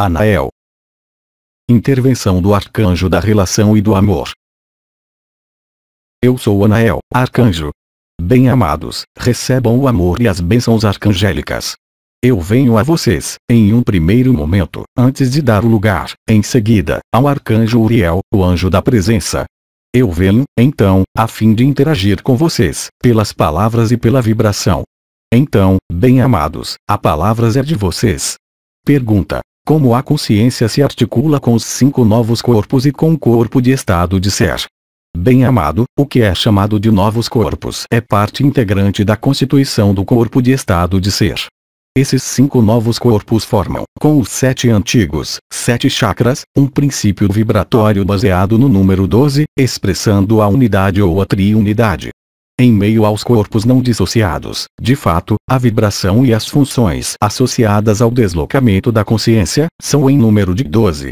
Anael. Intervenção do Arcanjo da Relação e do Amor. Eu sou Anael, Arcanjo. Bem-amados, recebam o amor e as bênçãos arcangélicas. Eu venho a vocês, em um primeiro momento, antes de dar o lugar, em seguida, ao Arcanjo Uriel, o anjo da presença. Eu venho, então, a fim de interagir com vocês, pelas palavras e pela vibração. Então, bem-amados, a palavra é de vocês. Pergunta: como a consciência se articula com os cinco novos corpos e com o corpo de estado de ser. Bem amado, o que é chamado de novos corpos é parte integrante da constituição do corpo de estado de ser. Esses cinco novos corpos formam, com os sete antigos, sete chakras, um princípio vibratório baseado no número 12, expressando a unidade ou a triunidade, em meio aos corpos não dissociados. De fato, a vibração e as funções associadas ao deslocamento da consciência, são em número de 12.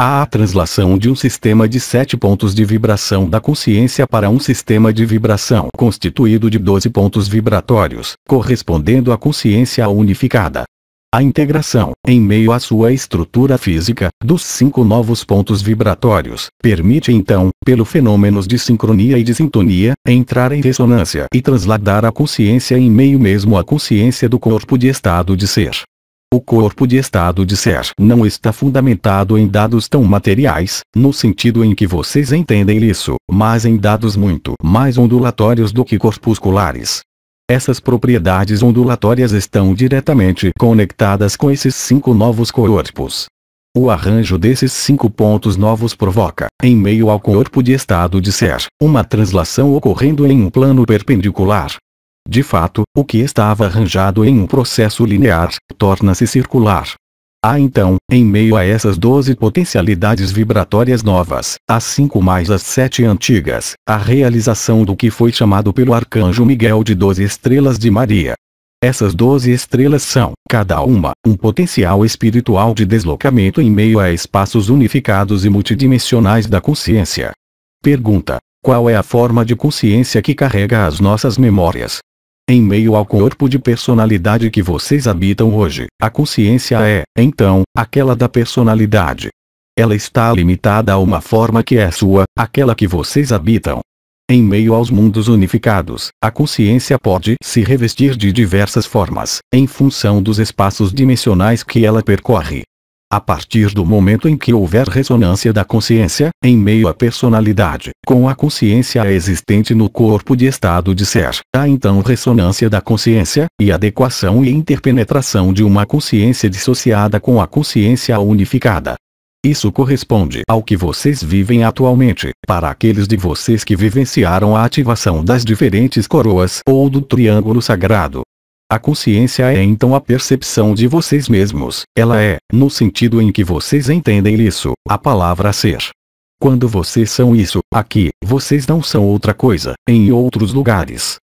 Há a translação de um sistema de 7 pontos de vibração da consciência para um sistema de vibração constituído de 12 pontos vibratórios, correspondendo à consciência unificada. A integração, em meio à sua estrutura física, dos cinco novos pontos vibratórios, permite então, pelo fenômenos de sincronia e de sintonia, entrar em ressonância e trasladar a consciência em meio mesmo à consciência do corpo de estado de ser. O corpo de estado de ser não está fundamentado em dados tão materiais, no sentido em que vocês entendem isso, mas em dados muito mais ondulatórios do que corpusculares, essas propriedades ondulatórias estão diretamente conectadas com esses cinco novos corpos. O arranjo desses cinco pontos novos provoca, em meio ao corpo de estado de ser, uma translação ocorrendo em um plano perpendicular. De fato, o que estava arranjado em um processo linear, torna-se circular, Há então, em meio a essas 12 potencialidades vibratórias novas, as cinco mais as sete antigas, a realização do que foi chamado pelo arcanjo Miguel de 12 estrelas de Maria. Essas 12 estrelas são, cada uma, um potencial espiritual de deslocamento em meio a espaços unificados e multidimensionais da consciência. Pergunta: qual é a forma de consciência que carrega as nossas memórias, em meio ao corpo de personalidade que vocês habitam hoje, a consciência é, então, aquela da personalidade. Ela está limitada a uma forma que é sua, aquela que vocês habitam. Em meio aos mundos unificados, a consciência pode se revestir de diversas formas, em função dos espaços dimensionais que ela percorre. A partir do momento em que houver ressonância da consciência, em meio à personalidade, com a consciência existente no corpo de estado de ser, há então ressonância da consciência, e adequação e interpenetração de uma consciência dissociada com a consciência unificada. Isso corresponde ao que vocês vivem atualmente, para aqueles de vocês que vivenciaram a ativação das diferentes coroas ou do triângulo sagrado, a consciência é então a percepção de vocês mesmos, ela é, no sentido em que vocês entendem isso, a palavra ser. Quando vocês são isso, aqui, vocês não são outra coisa, em outros lugares.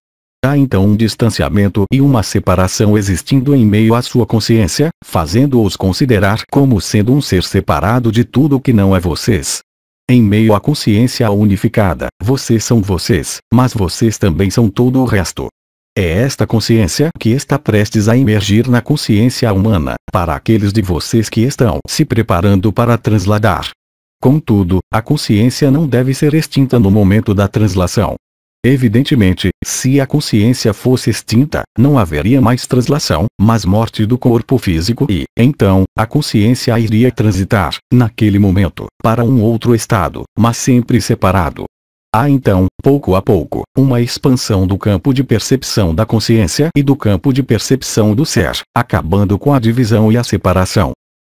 Há então um distanciamento e uma separação existindo em meio à sua consciência, fazendo-os considerar como sendo um ser separado de tudo que não é vocês. Em meio à consciência unificada, vocês são vocês, mas vocês também são todo o resto. É esta consciência que está prestes a emergir na consciência humana, para aqueles de vocês que estão se preparando para transladar. Contudo, a consciência não deve ser extinta no momento da translação. Evidentemente, se a consciência fosse extinta, não haveria mais translação, mas morte do corpo físico e, então, a consciência iria transitar, naquele momento, para um outro estado, mas sempre separado. Há então, pouco a pouco, uma expansão do campo de percepção da consciência e do campo de percepção do ser, acabando com a divisão e a separação.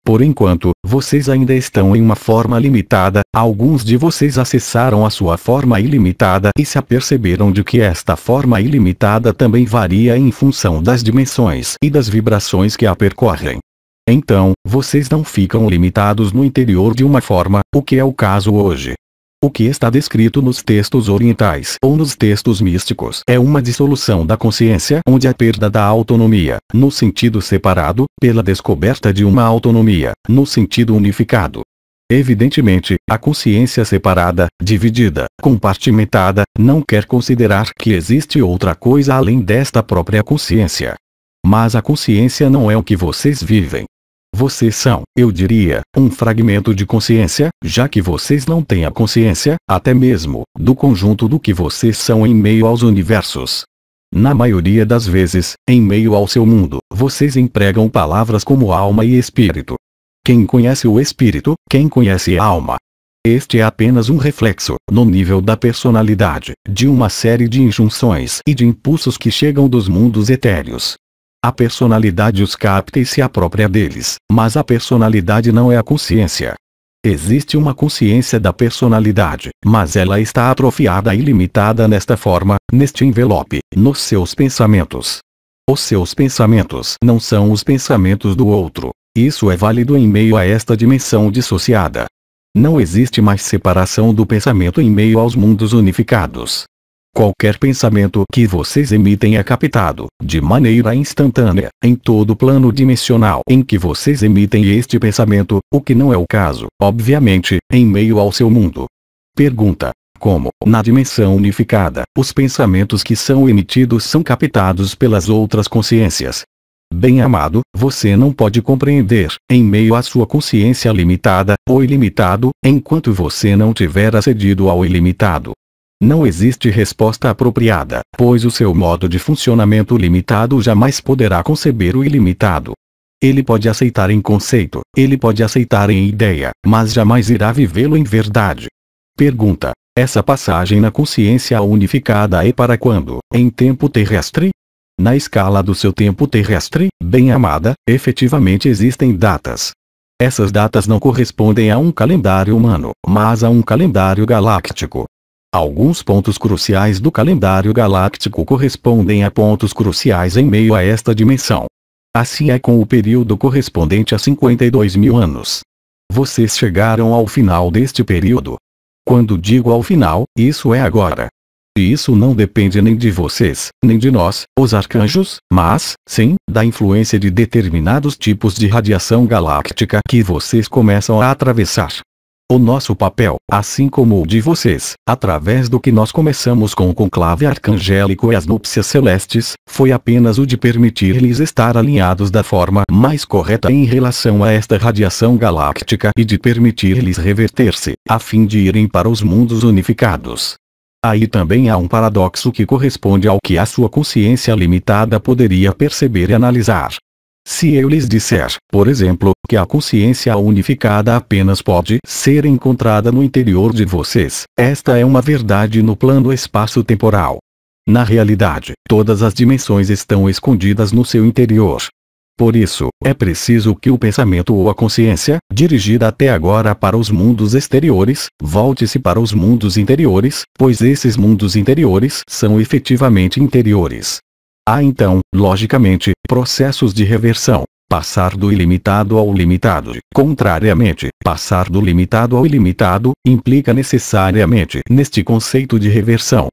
Por enquanto, vocês ainda estão em uma forma limitada, alguns de vocês acessaram a sua forma ilimitada e se aperceberam de que esta forma ilimitada também varia em função das dimensões e das vibrações que a percorrem. Então, vocês não ficam limitados no interior de uma forma, o que é o caso hoje. O que está descrito nos textos orientais ou nos textos místicos é uma dissolução da consciência onde a perda da autonomia, no sentido separado, pela descoberta de uma autonomia, no sentido unificado. Evidentemente, a consciência separada, dividida, compartimentada, não quer considerar que existe outra coisa além desta própria consciência. Mas a consciência não é o que vocês vivem. Vocês são, eu diria, um fragmento de consciência, já que vocês não têm a consciência, até mesmo, do conjunto do que vocês são em meio aos universos. Na maioria das vezes, em meio ao seu mundo, vocês empregam palavras como alma e espírito. Quem conhece o espírito, quem conhece a alma. Este é apenas um reflexo, no nível da personalidade, de uma série de injunções e de impulsos que chegam dos mundos etéreos, a personalidade os capta e se apropria deles, mas a personalidade não é a consciência. Existe uma consciência da personalidade, mas ela está atrofiada e limitada nesta forma, neste envelope, nos seus pensamentos. Os seus pensamentos não são os pensamentos do outro. Isso é válido em meio a esta dimensão dissociada. Não existe mais separação do pensamento em meio aos mundos unificados. Qualquer pensamento que vocês emitem é captado, de maneira instantânea, em todo o plano dimensional em que vocês emitem este pensamento, o que não é o caso, obviamente, em meio ao seu mundo. Pergunta. Como, na dimensão unificada, os pensamentos que são emitidos são captados pelas outras consciências, Bem amado, você não pode compreender, em meio à sua consciência limitada, o ilimitado, enquanto você não tiver acedido ao ilimitado. Não existe resposta apropriada, pois o seu modo de funcionamento limitado jamais poderá conceber o ilimitado. Ele pode aceitar em conceito, ele pode aceitar em ideia, mas jamais irá vivê-lo em verdade. Pergunta: Essa passagem na consciência unificada é para quando? Em tempo terrestre? Na escala do seu tempo terrestre, bem amada, efetivamente existem datas. Essas datas não correspondem a um calendário humano, mas a um calendário galáctico. Alguns pontos cruciais do calendário galáctico correspondem a pontos cruciais em meio a esta dimensão. Assim é com o período correspondente a 52 mil anos. Vocês chegaram ao final deste período. Quando digo ao final, isso é agora. E isso não depende nem de vocês, nem de nós, os arcanjos, mas, sim, da influência de determinados tipos de radiação galáctica que vocês começam a atravessar. O nosso papel, assim como o de vocês, através do que nós começamos com o conclave arcangélico e as núpcias celestes, foi apenas o de permitir-lhes estar alinhados da forma mais correta em relação a esta radiação galáctica e de permitir-lhes reverter-se, a fim de irem para os mundos unificados. Aí também há um paradoxo que corresponde ao que a sua consciência limitada poderia perceber e analisar. Se eu lhes disser, por exemplo, que a consciência unificada apenas pode ser encontrada no interior de vocês. Esta é uma verdade no plano espaço-temporal. Na realidade, todas as dimensões estão escondidas no seu interior. Por isso, é preciso que o pensamento ou a consciência, dirigida até agora para os mundos exteriores, volte-se para os mundos interiores, pois esses mundos interiores são efetivamente interiores. Há então, logicamente, processos de reversão, Passar do ilimitado ao limitado. Contrariamente, passar do limitado ao ilimitado implica necessariamente neste conceito de reversão.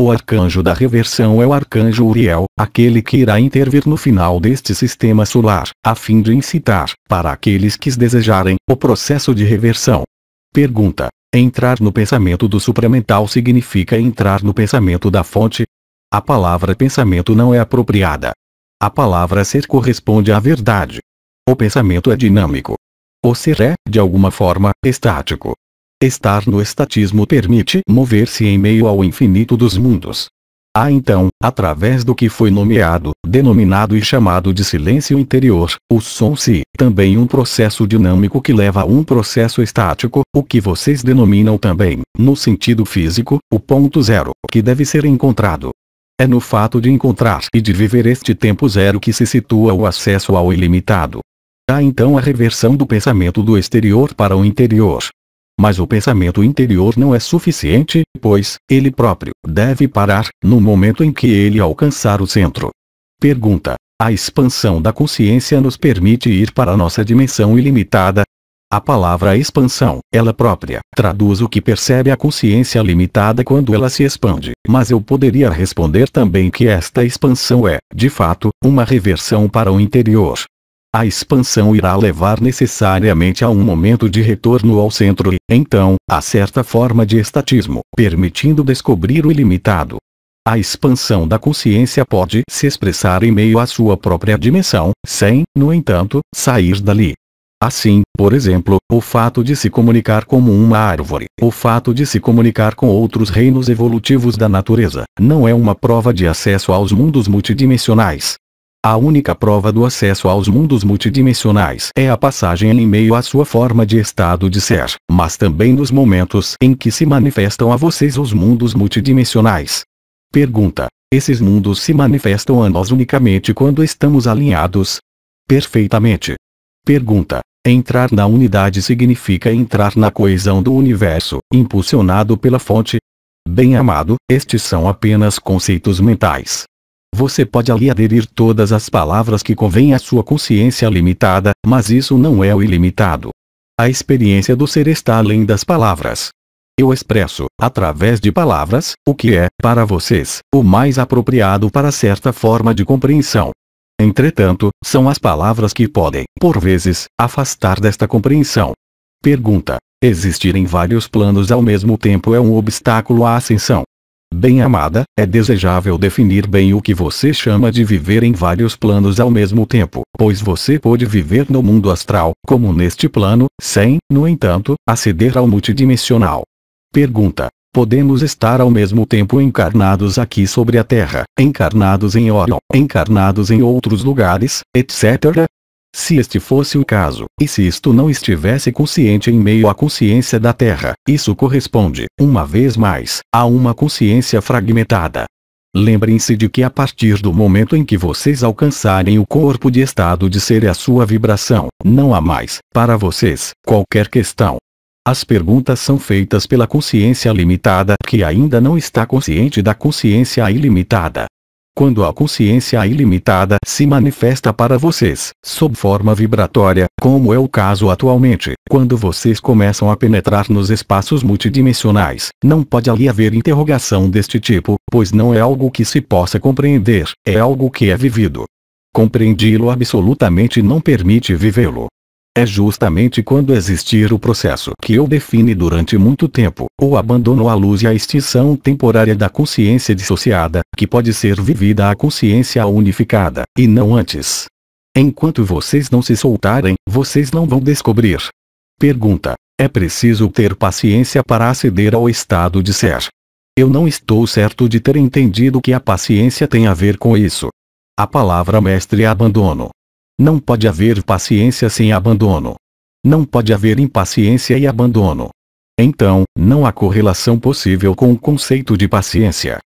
O arcanjo da reversão é o arcanjo Uriel, aquele que irá intervir no final deste sistema solar, a fim de incitar, para aqueles que desejarem, o processo de reversão. Pergunta: Entrar no pensamento do supramental significa entrar no pensamento da fonte? A palavra pensamento não é apropriada, a palavra ser corresponde à verdade. O pensamento é dinâmico. O ser é, de alguma forma, estático. Estar no estatismo permite mover-se em meio ao infinito dos mundos. Há então, através do que foi nomeado, denominado e chamado de silêncio interior, o som-se, também um processo dinâmico que leva a um processo estático, o que vocês denominam também, no sentido físico, o ponto zero, que deve ser encontrado. É no fato de encontrar e de viver este tempo zero que se situa o acesso ao ilimitado. Há então a reversão do pensamento do exterior para o interior. Mas o pensamento interior não é suficiente, pois, ele próprio deve parar, no momento em que ele alcançar o centro. Pergunta: A expansão da consciência nos permite ir para a nossa dimensão ilimitada, a palavra expansão, ela própria, traduz o que percebe a consciência limitada quando ela se expande, mas eu poderia responder também que esta expansão é, de fato, uma reversão para o interior. A expansão irá levar necessariamente a um momento de retorno ao centro e, então, a certa forma de estatismo, permitindo descobrir o ilimitado. A expansão da consciência pode se expressar em meio à sua própria dimensão, sem, no entanto, sair dali. Assim, por exemplo, o fato de se comunicar como uma árvore, o fato de se comunicar com outros reinos evolutivos da natureza, não é uma prova de acesso aos mundos multidimensionais. A única prova do acesso aos mundos multidimensionais é a passagem em meio à sua forma de estado de ser, mas também nos momentos em que se manifestam a vocês os mundos multidimensionais. Pergunta: Esses mundos se manifestam a nós unicamente quando estamos alinhados? Perfeitamente. Pergunta: Entrar na unidade significa entrar na coesão do universo, impulsionado pela fonte. Bem amado, estes são apenas conceitos mentais. Você pode ali aderir todas as palavras que convém à sua consciência limitada, mas isso não é o ilimitado. A experiência do ser está além das palavras. Eu expresso, através de palavras, o que é, para vocês, o mais apropriado para certa forma de compreensão. Entretanto, são as palavras que podem, por vezes, afastar desta compreensão. Pergunta: Existir em vários planos ao mesmo tempo é um obstáculo à ascensão? Bem amada, é desejável definir bem o que você chama de viver em vários planos ao mesmo tempo, pois você pode viver no mundo astral, como neste plano, sem, no entanto, aceder ao multidimensional. Pergunta: podemos estar ao mesmo tempo encarnados aqui sobre a Terra, encarnados em Orion, encarnados em outros lugares, etc. Se este fosse o caso, e se isto não estivesse consciente em meio à consciência da Terra, isso corresponde, uma vez mais, a uma consciência fragmentada. Lembrem-se de que a partir do momento em que vocês alcançarem o corpo de estado de ser e a sua vibração, não há mais, para vocês, qualquer questão, as perguntas são feitas pela consciência limitada que ainda não está consciente da consciência ilimitada. Quando a consciência ilimitada se manifesta para vocês, sob forma vibratória, como é o caso atualmente, quando vocês começam a penetrar nos espaços multidimensionais, não pode ali haver interrogação deste tipo, pois não é algo que se possa compreender, é algo que é vivido. Compreendi-lo absolutamente não permite vivê-lo. É justamente quando existir o processo que eu define durante muito tempo, o abandono à luz e a extinção temporária da consciência dissociada, que pode ser vivida a consciência unificada, e não antes. Enquanto vocês não se soltarem, vocês não vão descobrir. Pergunta. É preciso ter paciência para aceder ao estado de ser. Eu não estou certo de ter entendido que a paciência tem a ver com isso. A palavra mestre é abandono. Não pode haver paciência sem abandono. Não pode haver impaciência e abandono. Então, não há correlação possível com o conceito de paciência.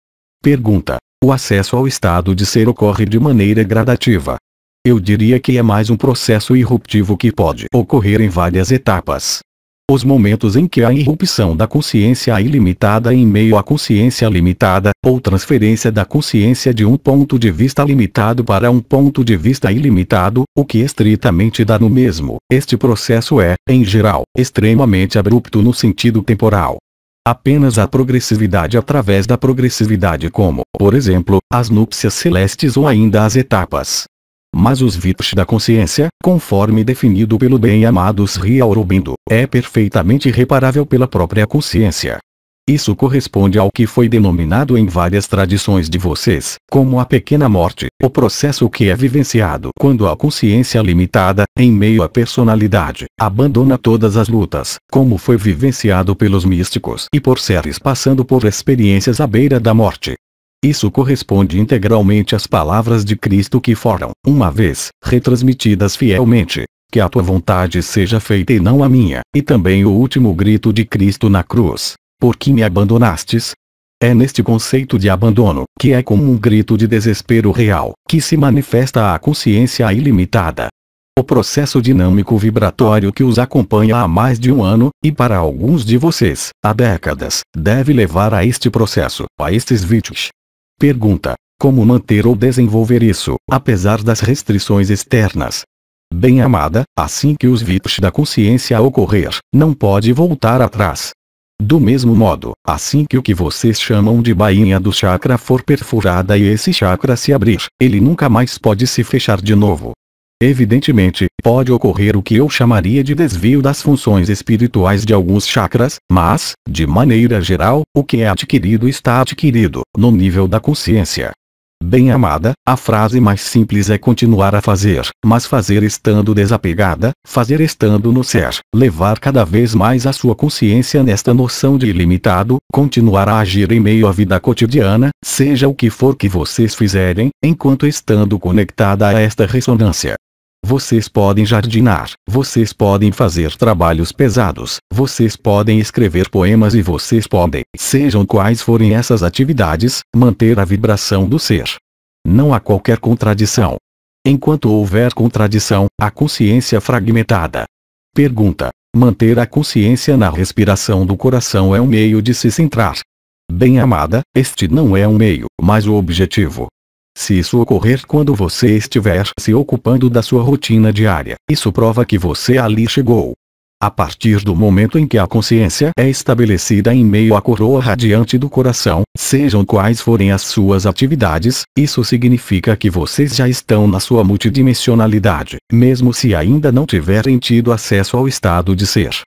Pergunta: O acesso ao estado de ser ocorre de maneira gradativa. Eu diria que é mais um processo irruptivo que pode ocorrer em várias etapas os momentos em que há irrupção da consciência ilimitada em meio à consciência limitada, ou transferência da consciência de um ponto de vista limitado para um ponto de vista ilimitado, o que estritamente dá no mesmo. Este processo é, em geral, extremamente abrupto no sentido temporal. Apenas a progressividade através da progressividade como, por exemplo, as núpcias celestes ou ainda as etapas mas os VIPs da consciência, conforme definido pelo bem-amado Sri Aurobindo, é perfeitamente reparável pela própria consciência. Isso corresponde ao que foi denominado em várias tradições de vocês, como a pequena morte, o processo que é vivenciado quando a consciência limitada, em meio à personalidade, abandona todas as lutas, como foi vivenciado pelos místicos e por seres passando por experiências à beira da morte. Isso corresponde integralmente às palavras de Cristo que foram, uma vez, retransmitidas fielmente. Que a tua vontade seja feita e não a minha, e também o último grito de Cristo na cruz. Por que me abandonastes? É neste conceito de abandono, que é como um grito de desespero real, que se manifesta a consciência ilimitada. O processo dinâmico vibratório que os acompanha há mais de um ano, e para alguns de vocês, há décadas, deve levar a este processo, a estes vítimas, Pergunta: Como manter ou desenvolver isso, apesar das restrições externas? Bem amada, assim que os vips da consciência ocorrer, não pode voltar atrás. Do mesmo modo, assim que o que vocês chamam de bainha do chakra for perfurada e esse chakra se abrir, ele nunca mais pode se fechar de novo. Evidentemente, pode ocorrer o que eu chamaria de desvio das funções espirituais de alguns chakras, mas, de maneira geral, o que é adquirido está adquirido, no nível da consciência. Bem amada, a frase mais simples é continuar a fazer, mas fazer estando desapegada, fazer estando no ser, levar cada vez mais a sua consciência nesta noção de ilimitado, continuar a agir em meio à vida cotidiana, seja o que for que vocês fizerem, enquanto estando conectada a esta ressonância. Vocês podem jardinar, vocês podem fazer trabalhos pesados, vocês podem escrever poemas e vocês podem, sejam quais forem essas atividades, manter a vibração do ser. Não há qualquer contradição. Enquanto houver contradição, a consciência fragmentada. Pergunta: Manter a consciência na respiração do coração é um meio de se centrar. Bem amada, este não é um meio, mas o objetivo. Se isso ocorrer quando você estiver se ocupando da sua rotina diária, isso prova que você ali chegou. A partir do momento em que a consciência é estabelecida em meio à coroa radiante do coração, sejam quais forem as suas atividades, isso significa que vocês já estão na sua multidimensionalidade, mesmo se ainda não tiverem tido acesso ao estado de ser.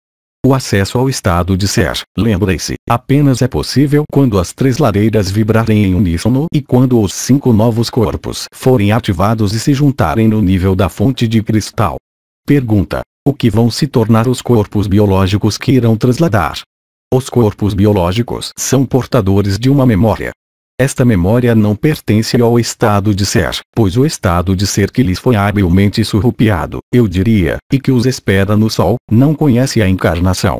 O acesso ao estado de ser, lembre se apenas é possível quando as três lareiras vibrarem em uníssono e quando os cinco novos corpos forem ativados e se juntarem no nível da fonte de cristal. Pergunta: O que vão se tornar os corpos biológicos que irão trasladar? Os corpos biológicos são portadores de uma memória, esta memória não pertence ao estado de ser, pois o estado de ser que lhes foi habilmente surrupiado, eu diria, e que os espera no sol, não conhece a encarnação.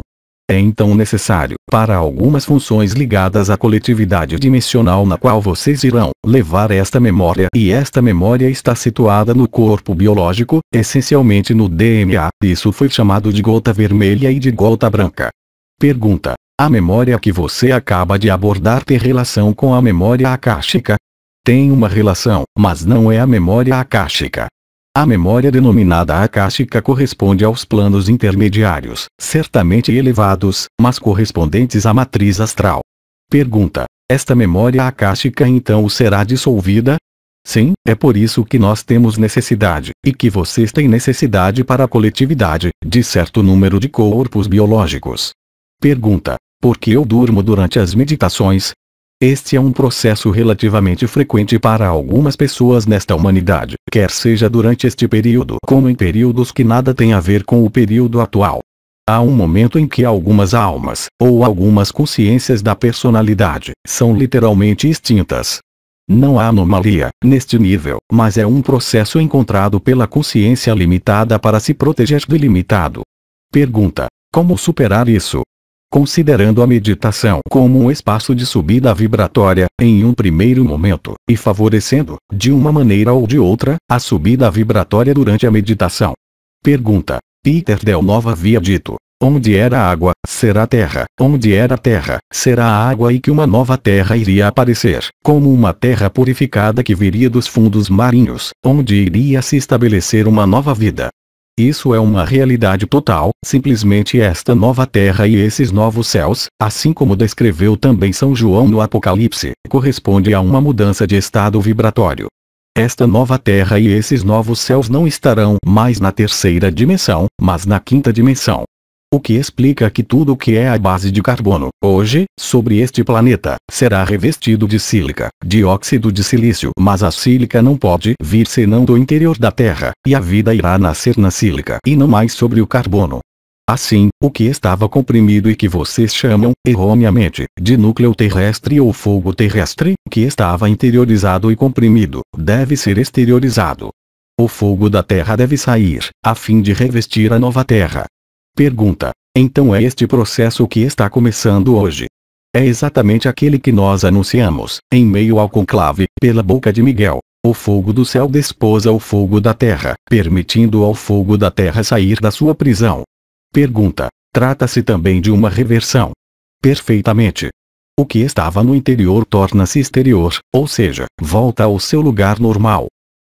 É então necessário, para algumas funções ligadas à coletividade dimensional na qual vocês irão, levar esta memória e esta memória está situada no corpo biológico, essencialmente no DNA, isso foi chamado de gota vermelha e de gota branca. Pergunta, a memória que você acaba de abordar tem relação com a memória akáshica? Tem uma relação, mas não é a memória akáshica. A memória denominada akáshica corresponde aos planos intermediários, certamente elevados, mas correspondentes à matriz astral. Pergunta: Esta memória akáshica então será dissolvida? Sim, é por isso que nós temos necessidade, e que vocês têm necessidade para a coletividade, de certo número de corpos biológicos. Pergunta: porque eu durmo durante as meditações. Este é um processo relativamente frequente para algumas pessoas nesta humanidade, quer seja durante este período como em períodos que nada tem a ver com o período atual. Há um momento em que algumas almas, ou algumas consciências da personalidade, são literalmente extintas. Não há anomalia, neste nível, mas é um processo encontrado pela consciência limitada para se proteger do limitado. Pergunta: Como superar isso? considerando a meditação como um espaço de subida vibratória, em um primeiro momento, e favorecendo, de uma maneira ou de outra, a subida vibratória durante a meditação. Pergunta. Peter Del Nova havia dito, Onde era água, será terra. Onde era terra, será água e que uma nova terra iria aparecer, como uma terra purificada que viria dos fundos marinhos, onde iria se estabelecer uma nova vida, isso é uma realidade total, simplesmente esta nova terra e esses novos céus, assim como descreveu também São João no Apocalipse, corresponde a uma mudança de estado vibratório. Esta nova terra e esses novos céus não estarão mais na terceira dimensão, mas na quinta dimensão o que explica que tudo o que é a base de carbono, hoje, sobre este planeta, será revestido de sílica, dióxido de silício. Mas a sílica não pode vir senão do interior da Terra, e a vida irá nascer na sílica e não mais sobre o carbono. Assim, o que estava comprimido e que vocês chamam, erroneamente, de núcleo terrestre ou fogo terrestre, que estava interiorizado e comprimido, deve ser exteriorizado. O fogo da terra deve sair, a fim de revestir a nova terra, Pergunta: Então é este processo que está começando hoje? É exatamente aquele que nós anunciamos, em meio ao conclave, pela boca de Miguel. O fogo do céu desposa o fogo da terra, permitindo ao fogo da terra sair da sua prisão. Pergunta: Trata-se também de uma reversão? Perfeitamente. O que estava no interior torna-se exterior, ou seja, volta ao seu lugar normal.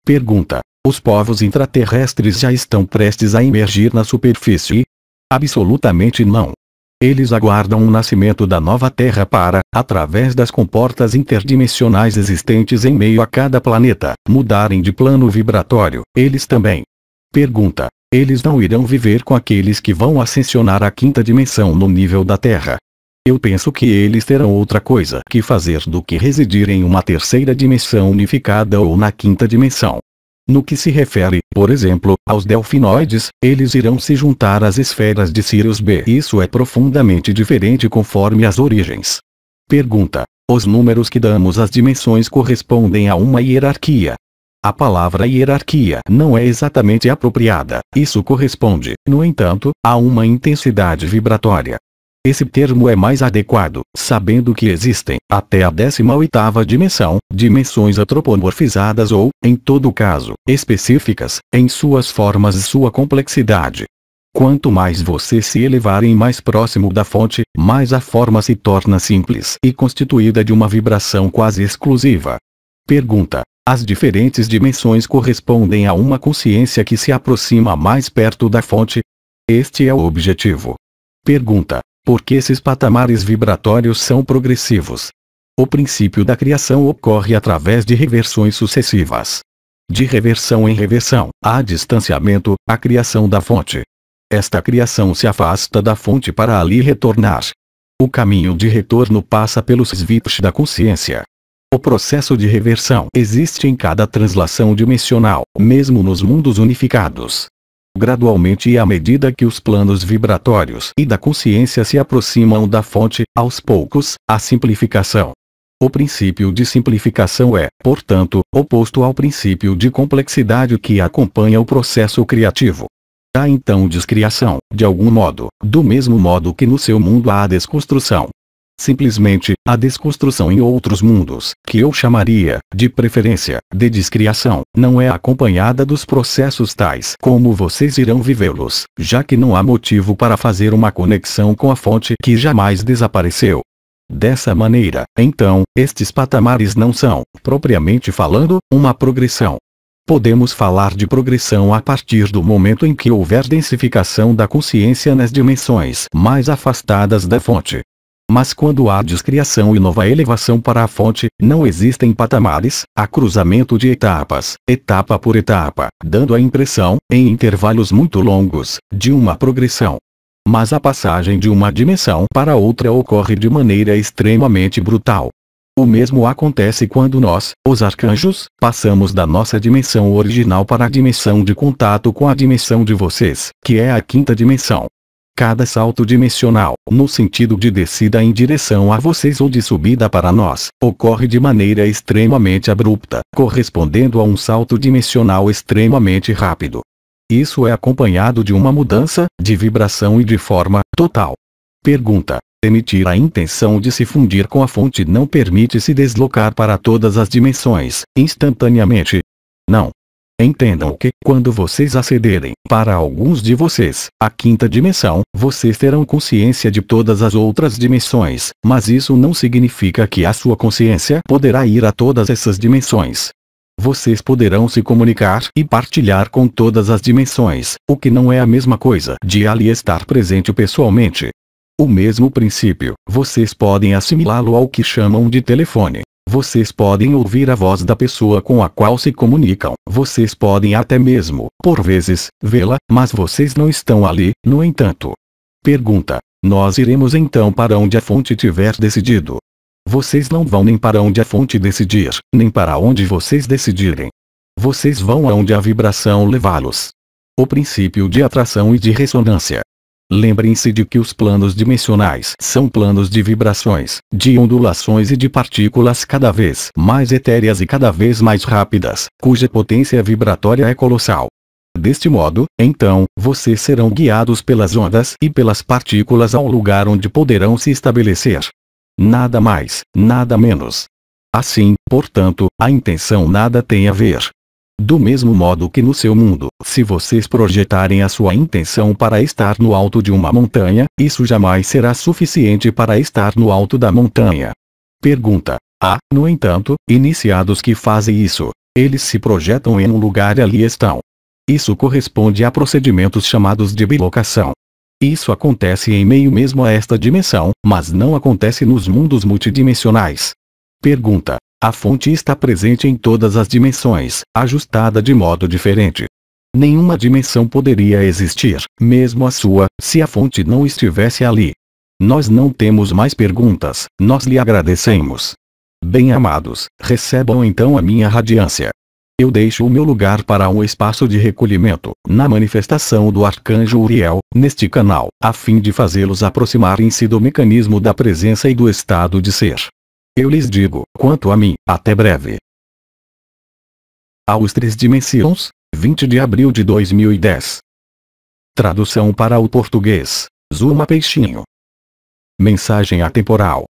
Pergunta: Os povos intraterrestres já estão prestes a emergir na superfície, Absolutamente não. Eles aguardam o nascimento da nova Terra para, através das comportas interdimensionais existentes em meio a cada planeta, mudarem de plano vibratório, eles também. Pergunta. Eles não irão viver com aqueles que vão ascensionar à quinta dimensão no nível da Terra. Eu penso que eles terão outra coisa que fazer do que residir em uma terceira dimensão unificada ou na quinta dimensão. No que se refere, por exemplo, aos delfinoides, eles irão se juntar às esferas de Sirius B. Isso é profundamente diferente conforme as origens. Pergunta. Os números que damos às dimensões correspondem a uma hierarquia. A palavra hierarquia não é exatamente apropriada, isso corresponde, no entanto, a uma intensidade vibratória, esse termo é mais adequado, sabendo que existem, até a 18ª dimensão, dimensões antropomorfizadas ou, em todo caso, específicas, em suas formas e sua complexidade. Quanto mais você se elevarem mais próximo da fonte, mais a forma se torna simples e constituída de uma vibração quase exclusiva. Pergunta. As diferentes dimensões correspondem a uma consciência que se aproxima mais perto da fonte? Este é o objetivo. Pergunta: porque esses patamares vibratórios são progressivos. O princípio da criação ocorre através de reversões sucessivas. De reversão em reversão, há distanciamento, a criação da fonte. Esta criação se afasta da fonte para ali retornar. O caminho de retorno passa pelos svips da consciência. O processo de reversão existe em cada translação dimensional, mesmo nos mundos unificados. Gradualmente e à medida que os planos vibratórios e da consciência se aproximam da fonte, aos poucos, a simplificação. O princípio de simplificação é, portanto, oposto ao princípio de complexidade que acompanha o processo criativo. Há então descriação, de algum modo, do mesmo modo que no seu mundo há desconstrução, simplesmente, a desconstrução em outros mundos, que eu chamaria, de preferência, de descriação, não é acompanhada dos processos tais como vocês irão vivê-los, já que não há motivo para fazer uma conexão com a fonte que jamais desapareceu. Dessa maneira, então, estes patamares não são, propriamente falando, uma progressão. Podemos falar de progressão a partir do momento em que houver densificação da consciência nas dimensões mais afastadas da fonte, mas quando há descriação e nova elevação para a fonte, não existem patamares, há cruzamento de etapas, etapa por etapa, dando a impressão, em intervalos muito longos, de uma progressão. Mas a passagem de uma dimensão para outra ocorre de maneira extremamente brutal. O mesmo acontece quando nós, os arcanjos, passamos da nossa dimensão original para a dimensão de contato com a dimensão de vocês, que é a quinta dimensão. Cada salto dimensional, no sentido de descida em direção a vocês ou de subida para nós, ocorre de maneira extremamente abrupta, correspondendo a um salto dimensional extremamente rápido. Isso é acompanhado de uma mudança, de vibração e de forma, total. Pergunta. Emitir a intenção de se fundir com a fonte não permite se deslocar para todas as dimensões, instantaneamente? Não. Entendam que, quando vocês acederem, para alguns de vocês, à quinta dimensão, vocês terão consciência de todas as outras dimensões, mas isso não significa que a sua consciência poderá ir a todas essas dimensões. Vocês poderão se comunicar e partilhar com todas as dimensões, o que não é a mesma coisa de ali estar presente pessoalmente. O mesmo princípio, vocês podem assimilá-lo ao que chamam de telefone. Vocês podem ouvir a voz da pessoa com a qual se comunicam. Vocês podem até mesmo, por vezes, vê-la, mas vocês não estão ali, no entanto. Pergunta: Nós iremos então para onde a fonte tiver decidido. Vocês não vão nem para onde a fonte decidir, nem para onde vocês decidirem. Vocês vão aonde a vibração levá-los. O princípio de atração e de ressonância. Lembrem-se de que os planos dimensionais são planos de vibrações, de ondulações e de partículas cada vez mais etéreas e cada vez mais rápidas, cuja potência vibratória é colossal. Deste modo, então, vocês serão guiados pelas ondas e pelas partículas ao lugar onde poderão se estabelecer. Nada mais, nada menos. Assim, portanto, a intenção nada tem a ver do mesmo modo que no seu mundo, se vocês projetarem a sua intenção para estar no alto de uma montanha, isso jamais será suficiente para estar no alto da montanha. Pergunta. Há, ah, no entanto, iniciados que fazem isso. Eles se projetam em um lugar e ali estão. Isso corresponde a procedimentos chamados de bilocação. Isso acontece em meio mesmo a esta dimensão, mas não acontece nos mundos multidimensionais. Pergunta: a fonte está presente em todas as dimensões, ajustada de modo diferente. Nenhuma dimensão poderia existir, mesmo a sua, se a fonte não estivesse ali. Nós não temos mais perguntas, nós lhe agradecemos. Bem-amados, recebam então a minha radiância. Eu deixo o meu lugar para um espaço de recolhimento, na manifestação do arcanjo Uriel, neste canal, a fim de fazê-los aproximarem-se do mecanismo da presença e do estado de ser. Eu lhes digo, quanto a mim, até breve. Austres Três 20 de abril de 2010. Tradução para o português, Zuma Peixinho. Mensagem atemporal.